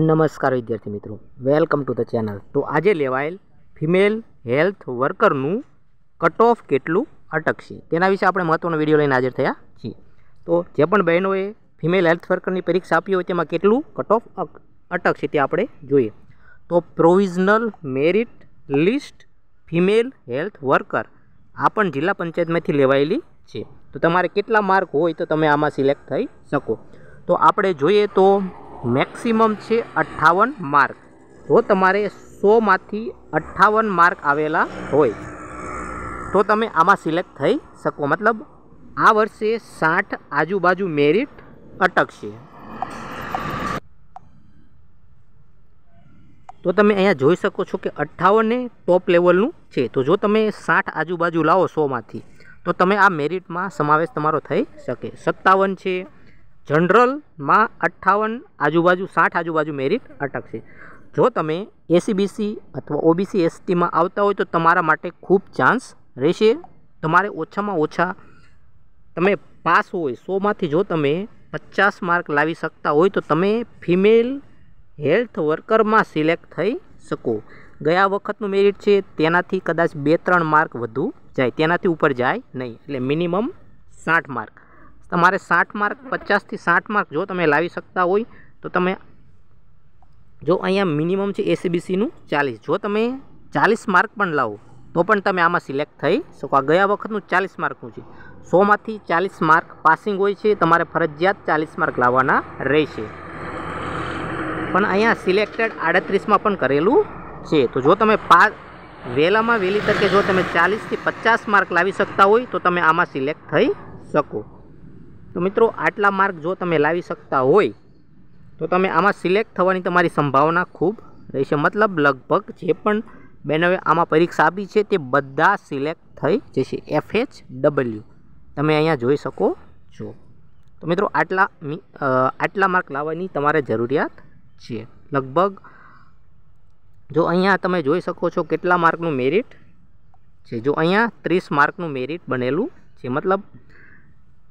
નમસ્કાર વિદ્યાર્થી મિત્રો વેલકમ ટુ ધ ચેનલ તો આજે લેવાયેલ ફિમેલ હેલ્થ વર્કરનું કટ ઓફ કેટલું અટકશે તેના વિશે આપણે મહત્ત્વનો વિડીયો લઈને હાજર થયા છીએ તો જે પણ બહેનોએ ફિમેલ હેલ્થ વર્કરની પરીક્ષા આપી હોય તેમાં કેટલું કટ ઓફ અટકશે તે આપણે જોઈએ તો provisional merit list female health worker આ પણ જિલ્લા પંચાયતમાંથી લેવાયેલી છે તો તમારે કેટલા માર્ક હોય તો તમે આમાં સિલેક્ટ થઈ શકો તો આપણે જોઈએ તો मैक्सिमम छे 58 मार्क તો તમારે 100 માંથી 58 માર્ક આવેલા હોય તો તમે આમાં સિલેક્ટ થઈ શકો મતલબ આ વર્ષે 60 આજુબાજુ મેરિટ अटक છે તો તમે અહીંયા જોઈ શકો છો કે 58 ને ટોપ લેવલ નું છે તો જો તમે 60 આજુબાજુ લાવો 100 માંથી તો તમે આ મેરિટ માં સમાવેશ તમારો થઈ શકે 57 છે जनरल માં 58 આજુબાજુ 60 આજુબાજુ મેરિટ अटक છે જો તમે એસીબીસી અથવા ओबीसी एसटी માં આવતા હોય તો તમારા માટે ખૂબ ચાન્સ રહેશે તમારે ઓછા માં ઓછા તમે પાસ હોય 100 માંથી જો તમે 50 માર્ક લાવી શકતા હોય તો તમે ફીમેલ હેલ્થ વર્કર માં સિલેક્ટ થઈ શકો ગયા વખત નું મેરિટ છે તેનાથી કદાચ 2 3 માર્ક વધુ જાય તેનાથી ઉપર જાય નહીં એટલે મિનિમમ 60 માર્ક તમારે સાઠ માર્ક પચાસથી સાઠ માર્ક જો તમે લાવી શકતા હોય તો તમે જો અહીંયા મિનિમમ છે એસીબીસીનું ચાલીસ જો તમે ચાલીસ માર્ક પણ લાવો તો પણ તમે આમાં સિલેક્ટ થઈ શકો આ ગયા વખતનું ચાલીસ માર્કનું છે સોમાંથી ચાલીસ માર્ક પાસિંગ હોય છે તમારે ફરજિયાત ચાલીસ માર્ક લાવવાના રહેશે પણ અહીંયા સિલેક્ટેડ આડત્રીસમાં પણ કરેલું છે તો જો તમે પા વહેલામાં વહેલી તરીકે જો તમે ચાલીસથી પચાસ માર્ક લાવી શકતા હોય તો તમે આમાં સિલેક્ટ થઈ શકો તો મિત્રો આટલા માર્ક જો તમે લાવી શકતા હોય તો તમે આમાં સિલેક્ટ થવાની તમારી સંભાવના ખૂબ રહેશે મતલબ લગભગ જે પણ બેનોએ આમાં પરીક્ષા આપી છે તે બધા સિલેક્ટ થઈ જશે એફ એચ ડબલ્યુ તમે અહીંયા જોઈ શકો છો તો મિત્રો આટલા આટલા માર્ક લાવવાની તમારે જરૂરિયાત છે લગભગ જો અહીંયા તમે જોઈ શકો છો કેટલા માર્કનું મેરિટ છે જો અહીંયા ત્રીસ માર્કનું મેરિટ બનેલું છે મતલબ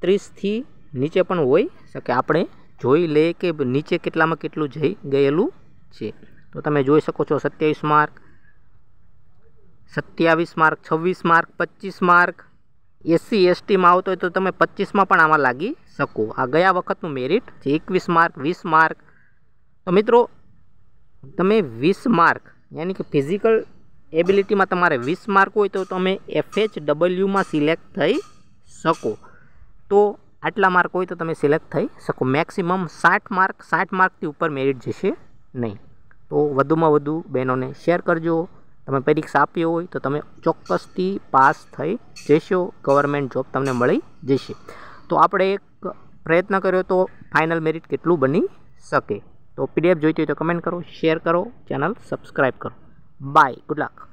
30 થી નીચે પણ હોય શકે આપણે જોઈ લે કે નીચે કેટલામાં કેટલું જઈ ગયેલું છે તો તમે જોઈ શકો છો 27 mark 27 mark 26 mark 25 mark SC ST માં આવતો તો તમે 25 માં પણ આમાં લાગી શકો આ ગયા વખતનું મેરિટ 21 માર્ક 20 માર્ક તો મિત્રો તમે 20 માર્ક યાની કે ఫిઝિકલ એબિલિટી માં તમારે 20 માર્ક હોય તો તમે एफ एच डब्ल्यू માં સિલેક્ટ થઈ શકો તો આટલા માર્ક હોય તો તમે સિલેક્ટ થઈ શકો મેક્સિમમ 60 માર્ક 60 માર્ક થી ઉપર મેરિટ જશે નહીં તો વધુમાં વધુ બેનોને શેર કરજો તમે પરીક્ષા આપ્યો હોય તો તમે ચોક્કસથી પાસ થઈ જશો ગવર્નમેન્ટ જોબ તમને મળી જશે તો આપણે એક પ્રયત્ન કર્યો તો ફાઈનલ મેરિટ કેટલું બની શકે તો પીડીએફ જોઈતી હોય તો કમેન્ટ કરો શેર કરો ચેનલ સબસ્ક્રાઇબ કરો બાય ગુડ લક